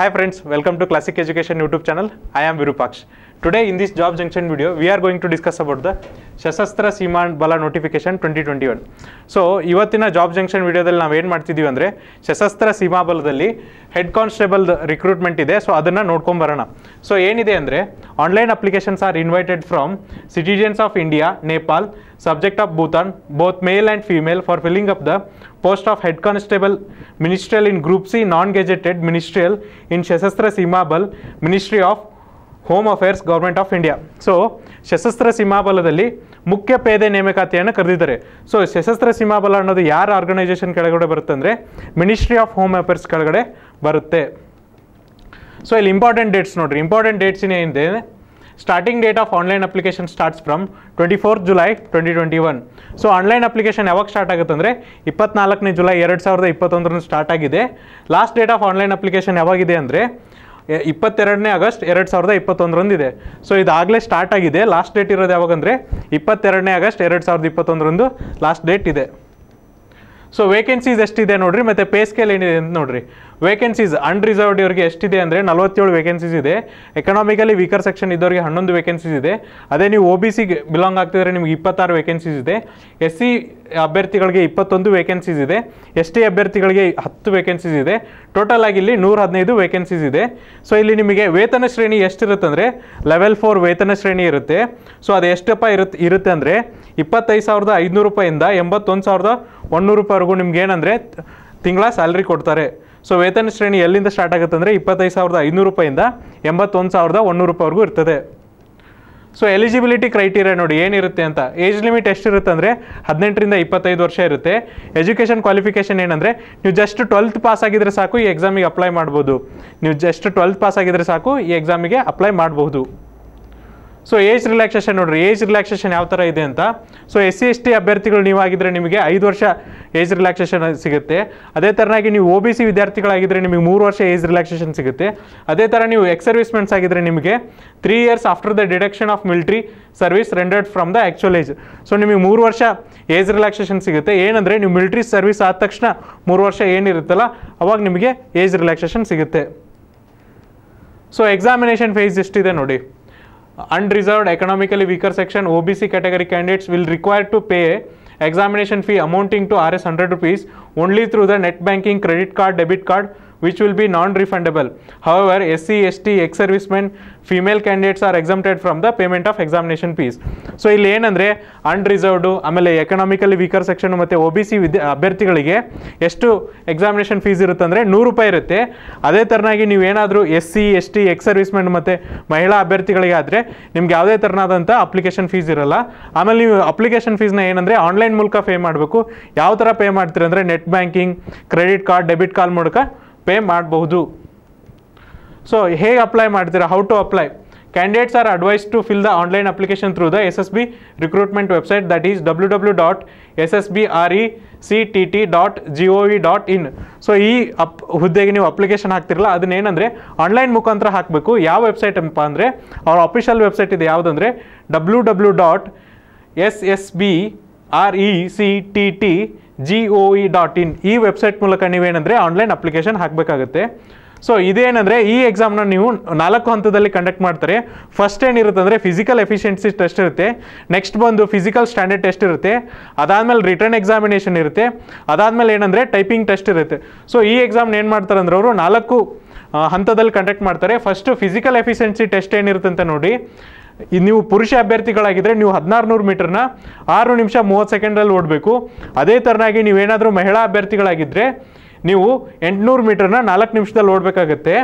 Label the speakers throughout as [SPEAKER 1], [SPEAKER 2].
[SPEAKER 1] Hi friends, welcome to Classic Education YouTube channel. I am Virupaksh. Today in this job junction video, we are going to discuss about the Sashastra Seema Bal notification twenty twenty one so ಇವತ್ತಿನ job junction ವಿಡಿಯೋದಲ್ಲಿ ನಾವೇನು ಏನು ಮಾಡ್ತಿದ್ದೀವಿ ಅಂದರೆ ಸಶಸ್ತ್ರ ಸೀಮಾ ಬಲದಲ್ಲಿ head constable recruitment ಇದೆ so ಅದನ್ನು ನೋಡ್ಕೊಂಬರೋಣ ಸೊ ಏನಿದೆ ಅಂದರೆ online applications are invited from citizens of India Nepal subject of Bhutan both male and female for filling up the post of head constable ministerial in group C non gazetted ministerial in Sashastra Seema Bal ministry of home affairs government of India so Sashastra ಸೀಮಾಬಲದಲ್ಲಿ ಮುಖ್ಯ ಪೇದೆ ನೇಮಕಾತಿಯನ್ನು ಕರೆದಿದ್ದಾರೆ so ಸಶಸ್ತ್ರ ಸೀಮಾಬಲ ಅನ್ನೋದು ಯಾರ organisation ಕೆಳಗಡೆ ಬರುತ್ತೆ ಅಂದರೆ ಮಿನಿಸ್ಟ್ರಿ ಆಫ್ ಹೋಮ್ ಅಫೇರ್ಸ್ ಕೆಳಗಡೆ ಬರುತ್ತೆ ಸೊ ಇಲ್ಲಿ ಇಂಪಾರ್ಟೆಂಟ್ ಡೇಟ್ಸ್ ನೋಡಿರಿ ಇಂಪಾರ್ಟೆಂಟ್ ಡೇಟ್ಸ್ ಏನಿದೆ starting date of online application starts from twenty fourth July twenty twenty one so online application ಯಾವಾಗ ಸ್ಟಾರ್ಟ್ ಆಗುತ್ತೆ ಅಂದರೆ ಇಪ್ಪತ್ನಾಲ್ಕನೇ ಜುಲೈ ಎರಡು ಸಾವಿರದ ಇಪ್ಪತ್ತೊಂದರಲ್ಲಿ ಸ್ಟಾರ್ಟ್ ಆಗಿದೆ last date of online application ಯಾವಾಗಿದೆ ಅಂದರೆ ಇಪ್ಪತ್ತೆರಡನೇ ಆಗಸ್ಟ್ ಎರಡು ಸಾವಿರದ ಇಪ್ಪತ್ತೊಂದರಂದಿದೆ ಸೊ ಇದಾಗಲೇ ಸ್ಟಾರ್ಟ್ ಆಗಿದೆ ಲಾಸ್ಟ್ ಡೇಟ್ ಇರೋದು ಯಾವಾಗಂದರೆ ಇಪ್ಪತ್ತೆರಡನೇ ಆಗಸ್ಟ್ ಎರಡು ಸಾವಿರದ ಇಪ್ಪತ್ತೊಂದರಂದು ಲಾಸ್ಟ್ ಡೇಟ್ ಇದೆ ಸೊ ವೇಕೆನ್ಸೀಸ್ ಎಷ್ಟಿದೆ ನೋಡಿರಿ ಮತ್ತು ಪೇ ಸ್ಕೇಲ್ ಏನಿದೆ ಅಂತ ನೋಡಿರಿ ವೇಕೆನ್ಸೀಸ್ ಅನ್ರಿಸರ್ವ್ಡ್ ಇವ್ರಿಗೆ ಎಷ್ಟಿದೆ ಅಂದರೆ ನಲವತ್ತೇಳು ವೇಕೆನ್ಸೀಸ್ ಇದೆ ಎಕನಾಮಿಕಲಿ ವೀಕರ್ ಸೆಕ್ಷನ್ ಇದ್ದವರಿಗೆ ಹನ್ನೊಂದು ವೇಕೆನ್ಸೀಸ್ ಇದೆ ಅದೇ ನೀವು ಒ ಬಿ ಸಿಗೆ ಬಿಲಾಂಗ್ ಆಗ್ತಿದ್ರೆ ನಿಮ್ಗೆ ಇಪ್ಪತ್ತಾರು ವೇಕೆನ್ಸೀಸ್ ಇದೆ ಎಸ್ ಸಿ e ಅಭ್ಯರ್ಥಿಗಳಿಗೆ ಇಪ್ಪತ್ತೊಂದು ವೇಕೆನ್ಸೀಸ್ ಇದೆ ಎಸ್ ಟಿ ಅಭ್ಯರ್ಥಿಗಳಿಗೆ ಹತ್ತು ವೇಕೆನ್ಸೀಸ್ ಇದೆ ಟೋಟಲ್ ಆಗಿ ಇಲ್ಲಿ ನೂರ ಹದಿನೈದು ವೇಕೆನ್ಸೀಸ್ ಇದೆ ಸೊ ಇಲ್ಲಿ ನಿಮಗೆ ವೇತನ ಶ್ರೇಣಿ ಎಷ್ಟಿರುತ್ತೆ ಅಂದರೆ ಲೆವೆಲ್ ಫೋರ್ ವೇತನ ಶ್ರೇಣಿ ಇರುತ್ತೆ ಸೊ ಅದು ಎಷ್ಟಪ್ಪ ಇರುತ್ತೆ ಇರುತ್ತೆ ಅಂದರೆ ಇಪ್ಪತ್ತೈದು ಸಾವಿರದ ಐದುನೂರು ರೂಪಾಯಿಂದ ಎಂಬತ್ತೊಂದು ಸಾವಿರದ ಒನ್ನೂರು ರೂಪಾಯಿವರೆಗೂ ನಿಮ್ಗೆ ಏನಂದರೆ ತಿಂಗಳ ಸ್ಯಾಲ್ರಿ ಕೊಡ್ತಾರೆ ಸೊ ವೇತನ ಶ್ರೇಣಿ ಎಲ್ಲಿಂದ ಸ್ಟಾರ್ಟ್ ಆಗುತ್ತೆ ಅಂದರೆ ಇಪ್ಪತ್ತೈದು ಸಾವಿರದ ಐನೂರು ರೂಪಾಯಿಂದ ಎಂಬತ್ತೊಂದು ಸಾವಿರದ ಒನ್ನೂರು ರೂಪಾಯಿವರೆಗೂ ಇರ್ತದೆ ಸೊ ಎಲಿಜಿಬಿಲಿಟಿ ಕ್ರೈಟೀರಿಯಾ ನೋಡಿ ಏನಿರುತ್ತೆ ಅಂತ ಏಜ್ ಲಿಮಿಟ್ ಎಷ್ಟಿರುತ್ತೆ ಅಂದರೆ ಹದಿನೆಂಟರಿಂದ ಇಪ್ಪತ್ತೈದು ವರ್ಷ ಇರುತ್ತೆ ಎಜುಕೇಷನ್ ಕ್ವಾಲಿಫಿಕೇಷನ್ ಏನಂದರೆ ನೀವು ಜಸ್ಟ್ ಟ್ವೆಲ್ತ್ ಪಾಸ್ ಆಗಿದ್ರೆ ಸಾಕು ಈ ಎಕ್ಸಾಮಿಗೆ ಅಪ್ಲೈ ಮಾಡ್ಬೋದು ನೀವು ಜಸ್ಟ್ ಟ್ವೆಲ್ತ್ ಪಾಸ್ ಆಗಿದ್ರೆ ಸಾಕು ಈ ಎಕ್ಸಾಮಿಗೆ ಅಪ್ಲೈ ಮಾಡಬಹುದು ಸೊ ಏಜ್ ರಿಲ್ಯಾಕ್ಸೇಷನ್ ನೋಡ್ರಿ ಏಜ್ ರಿಲ್ಯಾಕ್ಸೇಷನ್ ಯಾವ ಥರ ಇದೆ ಅಂತ so S C S T ಅಭ್ಯರ್ಥಿಗಳು ನೀವಾಗಿದ್ದರೆ ನಿಮಗೆ ಐದು ವರ್ಷ ಏಜ್ ರಿಲ್ಯಾಕ್ಸೇಷನ್ ಸಿಗುತ್ತೆ ಅದೇ ಥರನಾಗಿ ನೀವು ಒ ಬಿ ಸಿ ವಿದ್ಯಾರ್ಥಿಗಳಾಗಿದ್ದರೆ ನಿಮಗೆ ಮೂರು ವರ್ಷ ಏಜ್ ರಿಲ್ಯಾಕ್ಸೇಷನ್ ಸಿಗುತ್ತೆ ಅದೇ ಥರ ನೀವು ಎಕ್ಸ್ ಸರ್ವಿಸ್ಮೆಂಟ್ಸ್ ಆಗಿದ್ದರೆ ನಿಮಗೆ three years after the deduction of military service rendered from the actual age so ನಿಮಗೆ ಮೂರು ವರ್ಷ ಏಜ್ ರಿಲ್ಯಾಕ್ಸೇಷನ್ ಸಿಗುತ್ತೆ ಏನಂದರೆ ನೀವು ಮಿಲ್ಟ್ರಿ ಸರ್ವಿಸ್ ಆದ ತಕ್ಷಣ ಮೂರು ವರ್ಷ ಏನಿರುತ್ತಲ್ಲ ಅವಾಗ ನಿಮಗೆ ಏಜ್ ರಿಲ್ಯಾಕ್ಸೇಷನ್ ಸಿಗುತ್ತೆ ಸೊ ಎಕ್ಸಾಮಿನೇಷನ್ ಫೇಸ್ ಎಷ್ಟಿದೆ ನೋಡಿ unreserved economically weaker section OBC category candidates will require to pay examination fee amounting to Rs 100 rupees only through the net banking credit card debit card which will be non-refundable. However, SC, ST, ex-servicemen, female candidates are exempted from the payment of examination fees so ಇಲ್ಲಿ ಏನಂದರೆ ಅನ್ರಿಸರ್ವ್ಡು ಆಮೇಲೆ economically weaker section ಮತ್ತು ಒ B C ಅಭ್ಯರ್ಥಿಗಳಿಗೆ ಎಷ್ಟು examination fees ಇರುತ್ತೆ ಅಂದರೆ ನೂರು ರೂಪಾಯಿ ಇರುತ್ತೆ ಅದೇ ಥರನಾಗಿ ನೀವು ಏನಾದರೂ S C S T ex servicemen ಮತ್ತು ಮಹಿಳಾ ಅಭ್ಯರ್ಥಿಗಳಿಗೆ ಆದರೆ ನಿಮ್ಗೆ ಯಾವುದೇ ಥರನಾದಂಥ ಅಪ್ಲಿಕೇಶನ್ ಫೀಸ್ ಇರಲ್ಲ ಆಮೇಲೆ ನೀವು ಅಪ್ಲಿಕೇಶನ್ ಫೀಸ್ನ ಏನಂದರೆ ಆನ್ಲೈನ್ ಮೂಲಕ ಪೇ ಮಾಡಬೇಕು ಯಾವ ಥರ ಪೇ ಮಾಡ್ತೀರಂದರೆ net banking credit card debit card ಮೂಲಕ ಪೇ ಮಾಡಬಹುದು ಸೊ ಹೇಗೆ ಅಪ್ಲೈ ಮಾಡ್ತೀರಾ how to apply candidates are advised to fill the online application through the S S B recruitment website that is W W dot S S B R E C T T dot G O V dot in so ಈ ಅಪ್ ಹುದ್ದೆಗೆ ನೀವು application ಹಾಕ್ತಿರಲ್ಲ ಅದನ್ನೇನಂದರೆ online ಮುಖಾಂತರ ಹಾಕಬೇಕು ಯಾವ website ಏನಪ್ಪ ಅಂದರೆ ಅವ್ರ ಅಫಿಷಿಯಲ್ ವೆಬ್ಸೈಟ್ ಇದೆ ಯಾವುದಂದರೆ W W dot S S B R E C T T G O E dot in ಈ ವೆಬ್ಸೈಟ್ ಮೂಲಕ ನೀವೇನಂದರೆ ಆನ್ಲೈನ್ ಅಪ್ಲಿಕೇಶನ್ ಹಾಕಬೇಕಾಗುತ್ತೆ ಸೊ ಇದೇನಂದರೆ ಈ ಎಕ್ಸಾಮ್ನ ನೀವು ನಾಲ್ಕು ಹಂತದಲ್ಲಿ ಕಂಡಕ್ಟ್ ಮಾಡ್ತಾರೆ ಫಸ್ಟ್ ಏನಿರುತ್ತೆ ಅಂದರೆ ಫಿಸಿಕಲ್ ಎಫಿಷಿಯನ್ಸಿ ಟೆಸ್ಟ್ ಇರುತ್ತೆ ನೆಕ್ಸ್ಟ್ ಬಂದು ಫಿಸಿಕಲ್ ಸ್ಟ್ಯಾಂಡರ್ಡ್ ಟೆಸ್ಟ್ ಇರುತ್ತೆ ಅದಾದಮೇಲೆ ರಿಟರ್ನ್ ಎಕ್ಸಾಮಿನೇಷನ್ ಇರುತ್ತೆ ಅದಾದಮೇಲೆ ಏನಂದರೆ ಟೈಪಿಂಗ್ ಟೆಸ್ಟ್ ಇರುತ್ತೆ ಸೊ ಈ ಎಕ್ಸಾಮ್ನ ಏನು ಮಾಡ್ತಾರೆ ಅಂದ್ರೆ ಅವರು ನಾಲ್ಕು ಹಂತದಲ್ಲಿ ಕಂಡಕ್ಟ್ ಮಾಡ್ತಾರೆ ಫಸ್ಟು ಫಿಸಿಕಲ್ ಎಫಿಷಿಯನ್ಸಿ ಟೆಸ್ಟ್ ಏನಿರುತ್ತೆ ಅಂತ ನೋಡಿ ನೀವು ಪುರುಷ ಅಭ್ಯರ್ಥಿಗಳಾಗಿದ್ದರೆ ನೀವು ಹದಿನಾರು ನೂರು ಮೀಟರ್ನ ಆರು ನಿಮಿಷ ಮೂವತ್ತು ಸೆಕೆಂಡಲ್ಲಿ ಓಡಬೇಕು ಅದೇ ಥರನಾಗಿ ನೀವೇನಾದರೂ ಮಹಿಳಾ ಅಭ್ಯರ್ಥಿಗಳಾಗಿದ್ದರೆ ನೀವು ಎಂಟುನೂರು ಮೀಟರ್ನ ನಾಲ್ಕು ನಿಮಿಷದಲ್ಲಿ ಓಡಬೇಕಾಗತ್ತೆ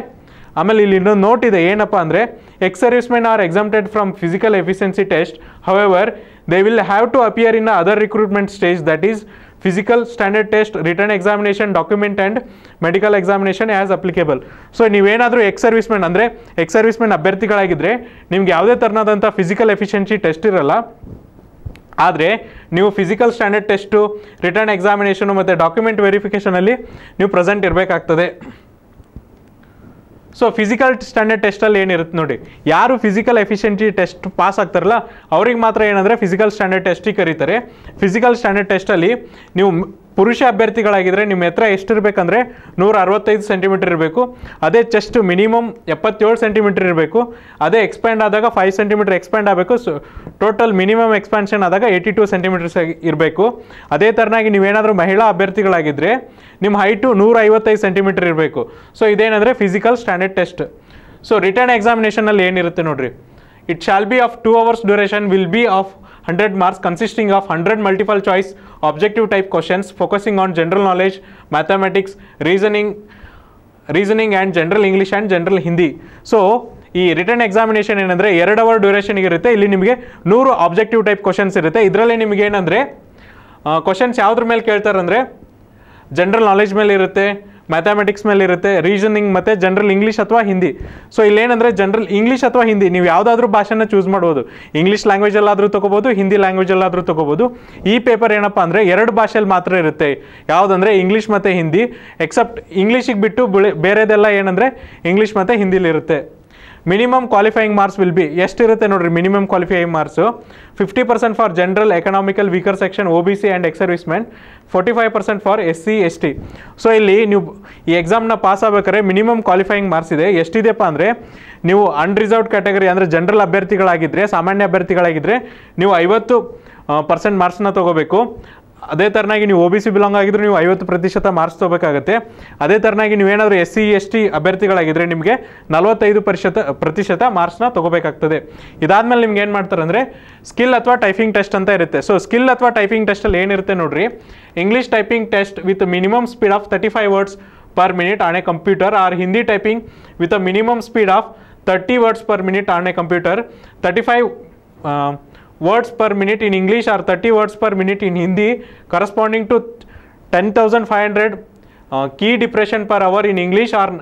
[SPEAKER 1] ಆಮೇಲೆ ಇಲ್ಲಿ ಇನ್ನೊಂದು ನೋಟ್ ಇದೆ ಏನಪ್ಪ ಅಂದರೆ ex servicemen are exempted from physical efficiency test however they will have to appear in other recruitment stage that is physical standard test written examination document and medical examination as applicable so ನೀವೇನಾದರೂ ex service men ಅಂದರೆ ex service men ಅಭ್ಯರ್ಥಿಗಳಾಗಿದ್ದರೆ ನಿಮ್ಗೆ ಯಾವುದೇ ಥರನಾದಂಥ physical efficiency test ಇರಲ್ಲ ಆದರೆ ನೀವು physical standard test written examination ಮತ್ತು ಡಾಕ್ಯುಮೆಂಟ್ ವೆರಿಫಿಕೇಷನಲ್ಲಿ ನೀವು ಪ್ರೆಸೆಂಟ್ ಇರಬೇಕಾಗ್ತದೆ ಸೊ ಫಿಸಿಕಲ್ ಸ್ಟ್ಯಾಂಡರ್ಡ್ ಟೆಸ್ಟಲ್ಲಿ ಏನಿರುತ್ತೆ ನೋಡಿ ಯಾರು ಫಿಸಿಕಲ್ ಎಫಿಷಿಯನ್ಸಿ ಟೆಸ್ಟ್ ಪಾಸ್ ಆಗ್ತಾರಲ್ಲ ಅವ್ರಿಗೆ ಮಾತ್ರ ಏನಂದರೆ ಫಿಸಿಕಲ್ ಸ್ಟ್ಯಾಂಡರ್ಡ್ ಟೆಸ್ಟಿಗೆ ಕರೀತಾರೆ ಫಿಸಿಕಲ್ ಸ್ಟ್ಯಾಂಡರ್ಡ್ ಟೆಸ್ಟಲ್ಲಿ ನೀವು ಪುರುಷ ಅಭ್ಯರ್ಥಿಗಳಾಗಿದ್ದರೆ ನಿಮ್ಮ ಹತ್ರ ಎಷ್ಟಿರಬೇಕಂದ್ರೆ ನೂರ ಅರವತ್ತೈದು ಸೆಂಟಿಮೀಟರ್ ಇರಬೇಕು ಅದೇ ಚೆಸ್ಟ್ ಮಿನಿಮಮ್ ಎಪ್ಪತ್ತೇಳು ಸೆಂಟಿಮೀಟರ್ ಇರಬೇಕು ಅದೇ ಎಕ್ಸ್ಪ್ಯಾಂಡ್ ಆದಾಗ ಫೈವ್ ಸೆಂಟಿಮೀಟರ್ ಎಕ್ಸ್ಪ್ಯಾಂಡ್ ಆಗಬೇಕು ಸೊ ಟೋಟಲ್ ಮಿನಿಮಮ್ ಎಕ್ಸ್ಪ್ಯಾನ್ಷನ್ ಆದಾಗ ಏಯ್ಟಿ ಟು ಸೆಂಟಿಮೀಟರ್ಸ್ ಇರಬೇಕು ಅದೇ ಥರನಾಗಿ ನೀವೇನಾದರೂ ಮಹಿಳಾ ಅಭ್ಯರ್ಥಿಗಳಾಗಿದ್ದರೆ ನಿಮ್ಮ ಹೈಟು ನೂರ ಐವತ್ತೈದು ಸೆಂಟಿಮೀಟರ್ ಇರಬೇಕು ಸೊ ಇದೇನಂದರೆ physical standard test so written ಎಕ್ಸಾಮಿನೇಷನಲ್ಲಿ ಏನಿರುತ್ತೆ ನೋಡಿರಿ it shall be of two hours duration will be of 100 marks consisting of 100 multiple choice objective type questions focusing on general knowledge, mathematics, reasoning, reasoning and general English and general Hindi so ಈ written examination ಏನಂದರೆ ಎರಡು hour duration ಇರುತ್ತೆ ಇಲ್ಲಿ ನಿಮಗೆ ನೂರು objective type questions ಇರುತ್ತೆ ಇದರಲ್ಲಿ ನಿಮಗೆ ಏನಂದರೆ ಕ್ವಶನ್ಸ್ ಯಾವುದ್ರ ಮೇಲೆ ಕೇಳ್ತಾರಂದ್ರೆ ಜನರಲ್ ನಾಲೆಜ್ ಮೇಲೆ ಇರುತ್ತೆ ಮ್ಯಾಥಮೆಟಿಕ್ಸ್ ಮೇಲೆ ಇರುತ್ತೆ ರೀಸನಿಂಗ್ ಮತ್ತು ಜನರಲ್ ಇಂಗ್ಲೀಷ್ ಅಥವಾ ಹಿಂದಿ ಸೊ ಇಲ್ಲೇನಂದರೆ ಜನರಲ್ ಇಂಗ್ಲೀಷ್ ಅಥವಾ ಹಿಂದಿ ನೀವು ಯಾವುದಾದ್ರೂ ಭಾಷೆನ ಚೂಸ್ ಮಾಡ್ಬೋದು ಇಂಗ್ಲೀಷ್ ಲ್ಯಾಂಗ್ವೇಜಲ್ಲಾದರೂ ತೊಗೋಬೋದು ಹಿಂದಿ ಲ್ಯಾಂಗ್ವೇಜಲ್ಲಾದರೂ ತೊಗೋಬೋದು ಈ ಪೇಪರ್ ಏನಪ್ಪ ಅಂದರೆ ಎರಡು ಭಾಷೆಯಲ್ಲಿ ಮಾತ್ರ ಇರುತ್ತೆ ಯಾವುದಂದರೆ ಇಂಗ್ಲೀಷ್ ಮತ್ತು ಹಿಂದಿ ಎಕ್ಸೆಪ್ಟ್ ಇಂಗ್ಲೀಷಿಗೆ ಬಿಟ್ಟು ಬೇರೆದೆಲ್ಲ ಏನಂದರೆ ಇಂಗ್ಲೀಷ್ ಮತ್ತು ಹಿಂದಿಲಿರುತ್ತೆ minimum qualifying marks will be ಎಷ್ಟಿರುತ್ತೆ ನೋಡಿರಿ minimum qualifying marks fifty percent for general economical weaker section O B C and ex man forty five percent for S C S T so ಇಲ್ಲಿ ನೀವು ಈ ಎಕ್ಸಾಮ್ನ pass ಆಗಬೇಕಾದ್ರೆ minimum qualifying marks ಇದೆ ಎಷ್ಟಿದೆಯಪ್ಪ ಅಂದರೆ ನೀವು ಅನ್ರಿಸರ್ವ್ಡ್ ಕ್ಯಾಟಗರಿ ಅಂದರೆ ಜನರಲ್ ಅಭ್ಯರ್ಥಿಗಳಾಗಿದ್ದರೆ ಸಾಮಾನ್ಯ ಅಭ್ಯರ್ಥಿಗಳಾಗಿದ್ದರೆ ನೀವು ಐವತ್ತು ಪರ್ಸೆಂಟ್ ಮಾರ್ಕ್ಸ್ನ ತೊಗೋಬೇಕು ಅದೇ ಥರನಾಗಿ ನೀವು ಒ ಬಿ ಸಿ ಬಿಲಾಂಗ್ ಆಗಿದ್ರೆ ನೀವು ಐವತ್ತು ಪ್ರತಿಶತ ಮಾರ್ಕ್ಸ್ ತಗೋಬೇಕಾಗುತ್ತೆ ಅದೇ ಥರನಾಗಿ ನೀವೇನಾದರೂ ಎಸ್ ಸಿ ಎಸ್ ಟಿ ಅಭ್ಯರ್ಥಿಗಳಾಗಿದ್ದರೆ ನಿಮಗೆ ನಲವತ್ತೈದು ಪ್ರತಿಶತ ಪ್ರತಿಶತ ಮಾರ್ಕ್ಸ್ನ ತೊಗೋಬೇಕಾಗ್ತದೆ ಇದಾದಮೇಲೆ ನಿಮ್ಗೆ ಏನು ಮಾಡ್ತಾರೆ ಅಂದರೆ ಸ್ಕಿಲ್ ಅಥವಾ ಟೈಪಿಂಗ್ ಟೆಸ್ಟ್ ಅಂತ ಇರುತ್ತೆ ಸೊ ಸ್ಕಿಲ್ ಅಥವಾ ಟೈಪಿಂಗ್ ಟೆಸ್ಟಲ್ಲಿ ಏನಿರುತ್ತೆ ನೋಡಿರಿ English typing test with minimum speed of thirty five words per minute on a computer or Hindi typing with a minimum speed of thirty words per minute on a computer thirty five words per minute in English or thirty words per minute in Hindi corresponding to ten thousand five hundred key depression per hour in English or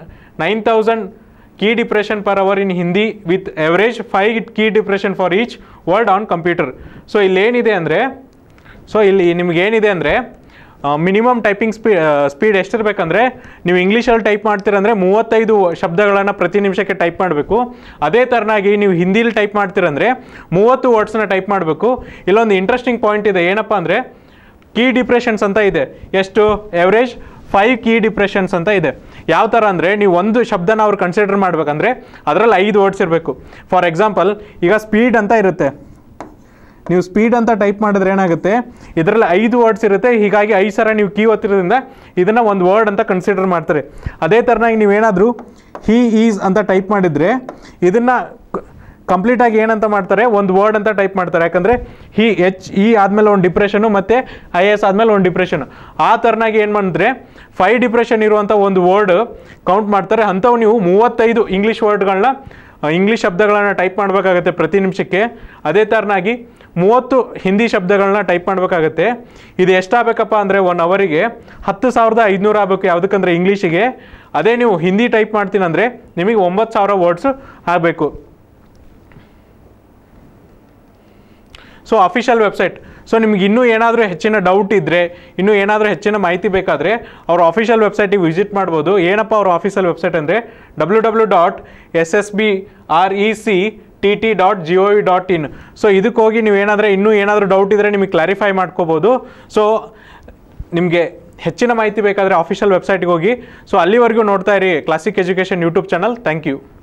[SPEAKER 1] nine thousand key depression per hour in Hindi with average five key depression for each word on computer so ಇಲ್ಲೇನಿದೆ ಅಂದರೆ so ಇಲ್ಲಿ ಏನಿದೆ ಅಂದರೆ minimum typing speed speed ಎಷ್ಟಿರಬೇಕಂದ್ರೆ ನೀವು ಇಂಗ್ಲೀಷಲ್ಲಿ type ಮಾಡ್ತೀರಂದರೆ ಮೂವತ್ತೈದು ಶಬ್ದಗಳನ್ನು ಪ್ರತಿ ನಿಮಿಷಕ್ಕೆ ಟೈಪ್ ಮಾಡಬೇಕು ಅದೇ ಥರನಾಗಿ ನೀವು ಹಿಂದೀಲಿ ಟೈಪ್ ಮಾಡ್ತೀರಂದರೆ ಮೂವತ್ತು ವರ್ಡ್ಸ್ನ ಟೈಪ್ ಮಾಡಬೇಕು ಇಲ್ಲೊಂದು ಇಂಟ್ರೆಸ್ಟಿಂಗ್ ಪಾಯಿಂಟ್ ಇದೆ ಏನಪ್ಪ ಅಂದರೆ ಕೀ ಡಿಪ್ರೆಷನ್ಸ್ ಅಂತ ಇದೆ ಎಷ್ಟು ಎವರೇಜ್ ಫೈವ್ ಕೀ ಡಿಪ್ರೆಷನ್ಸ್ ಅಂತ ಇದೆ ಯಾವ ಥರ ಅಂದರೆ ನೀವು ಒಂದು ಶಬ್ದನ ಅವ್ರು ಕನ್ಸಿಡರ್ ಮಾಡಬೇಕಂದ್ರೆ ಅದರಲ್ಲಿ ಐದು ವರ್ಡ್ಸ್ ಇರಬೇಕು ಫಾರ್ ಎಕ್ಸಾಂಪಲ್ ಈಗ ಸ್ಪೀಡ್ ಅಂತ ಇರುತ್ತೆ ನೀವು ಸ್ಪೀಡ್ ಅಂತ ಟೈಪ್ ಮಾಡಿದ್ರೆ ಏನಾಗುತ್ತೆ ಇದರಲ್ಲಿ ಐದು ವರ್ಡ್ಸ್ ಇರುತ್ತೆ ಹೀಗಾಗಿ ಐದು ಸರ ನೀವು ಕೀ ಒತ್ತಿರೋದ್ರಿಂದ ಇದನ್ನು ಒಂದು ವರ್ಡ್ ಅಂತ ಕನ್ಸಿಡರ್ ಮಾಡ್ತಾರೆ ಅದೇ ಥರನಾಗಿ ನೀವೇನಾದರೂ ಹಿ ಈಸ್ ಅಂತ ಟೈಪ್ ಮಾಡಿದರೆ ಇದನ್ನು ಕಂಪ್ಲೀಟಾಗಿ ಏನಂತ ಮಾಡ್ತಾರೆ ಒಂದು ವರ್ಡ್ ಅಂತ ಟೈಪ್ ಮಾಡ್ತಾರೆ ಯಾಕಂದರೆ ಹಿ ಎಚ್ ಇ e ಆದಮೇಲೆ ಒಂದು ಡಿಪ್ರೆಷನು ಮತ್ತು ಐ ಎಸ್ ಆದಮೇಲೆ ಒಂದು ಡಿಪ್ರೆಷನು ಆ ಥರನಾಗಿ ಏನು ಮಾಡಿದ್ರೆ ಫೈ ಡಿಪ್ರೆಷನ್ ಇರುವಂಥ ಒಂದು ವರ್ಡ್ ಕೌಂಟ್ ಮಾಡ್ತಾರೆ ಅಂಥವು ನೀವು ಮೂವತ್ತೈದು ಇಂಗ್ಲೀಷ್ ವರ್ಡ್ಗಳನ್ನ ಇಂಗ್ಲೀಷ್ ಶಬ್ದಗಳನ್ನು ಟೈಪ್ ಮಾಡಬೇಕಾಗತ್ತೆ ಪ್ರತಿ ನಿಮಿಷಕ್ಕೆ ಅದೇ ಥರನಾಗಿ ಮೂವತ್ತು ಹಿಂದಿ ಶಬ್ದಗಳನ್ನ ಟೈಪ್ ಮಾಡಬೇಕಾಗತ್ತೆ ಇದು ಎಷ್ಟಾಗಬೇಕಪ್ಪ ಅಂದರೆ ಒನ್ ಅವರಿಗೆ ಹತ್ತು ಸಾವಿರದ ಐದುನೂರ ಆಗಬೇಕು ಯಾವುದಕ್ಕಂದರೆ ಇಂಗ್ಲೀಷಿಗೆ ಅದೇ ನೀವು ಹಿಂದಿ ಟೈಪ್ ಮಾಡ್ತೀನಿ ಅಂದರೆ ನಿಮಗೆ ಒಂಬತ್ತು ಸಾವಿರ ವರ್ಡ್ಸು ಆಗಬೇಕು ಸೊ ಅಫಿಷಿಯಲ್ ವೆಬ್ಸೈಟ್ ಸೊ ನಿಮ್ಗೆ ಇನ್ನೂ ಏನಾದರೂ ಹೆಚ್ಚಿನ ಡೌಟ್ ಇದ್ದರೆ ಇನ್ನೂ ಏನಾದರೂ ಹೆಚ್ಚಿನ ಮಾಹಿತಿ ಬೇಕಾದರೆ ಅವ್ರ ಆಫಿಷಿಯಲ್ ವೆಬ್ಸೈಟಿಗೆ ವಿಸಿಟ್ ಮಾಡ್ಬೋದು ಏನಪ್ಪ ಅವ್ರ ಆಫೀಷಿಯಲ್ ವೆಬ್ಸೈಟ್ ಅಂದರೆ W W dot S S B R E C T T dot G V dot in so ಇದಕ್ಕೆ ಹೋಗಿ ನೀವು ಏನಾದರೂ ಇನ್ನೂ ಏನಾದರೂ ಡೌಟ್ ಇದ್ದರೆ ನಿಮಗೆ ಕ್ಲಾರಿಫೈ ಮಾಡ್ಕೋಬೋದು ಸೊ ನಿಮಗೆ ಹೆಚ್ಚಿನ ಮಾಹಿತಿ ಬೇಕಾದರೆ ಆಫಿಷಿಯಲ್ ವೆಬ್ಸೈಟ್ಗೆ ಹೋಗಿ ಸೊ ಅಲ್ಲಿವರೆಗೂ ನೋಡ್ತಾ ಇರಿ classic education YouTube channel thank you